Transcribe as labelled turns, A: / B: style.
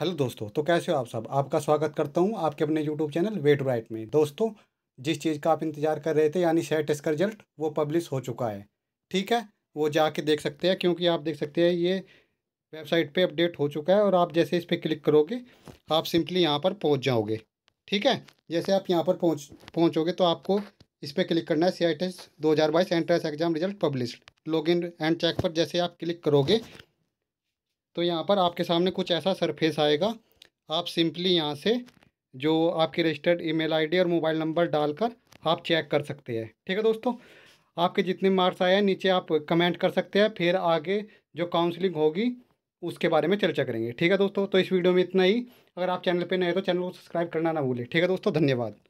A: hello दोस्तों तो कैसे हो आप सब आपका स्वागत करता हूं आपके अपने यूट्यूब चैनल वेट राइट में दोस्तों जिस चीज़ का आप इंतज़ार कर रहे थे यानी सेट का रिजल्ट वो पब्लिश हो चुका है ठीक है वो जाके देख सकते हैं क्योंकि आप देख सकते हैं ये वेबसाइट पे अपडेट हो चुका है और आप जैसे इस पर क्लिक करोगे आप सिंपली यहाँ पर पहुँच जाओगे ठीक है जैसे आप यहाँ पर पहुँच पहुँचोगे तो आपको इस पर क्लिक करना है सी आई टेस्ट दो हज़ार बाईस entrance exam result publish in and check पर जैसे आप क्लिक करोगे तो यहाँ पर आपके सामने कुछ ऐसा सरफेस आएगा आप सिंपली यहाँ से जो आपकी रजिस्टर्ड ईमेल आईडी और मोबाइल नंबर डालकर आप चेक कर सकते हैं ठीक है दोस्तों आपके जितने मार्क्स आए हैं नीचे आप कमेंट कर सकते हैं फिर आगे जो काउंसलिंग होगी उसके बारे में चर्चा करेंगे ठीक है दोस्तों तो इस वीडियो में इतना ही अगर आप चैनल पर नए तो चैनल को सब्सक्राइब करना ना भूलें ठीक है दोस्तों धन्यवाद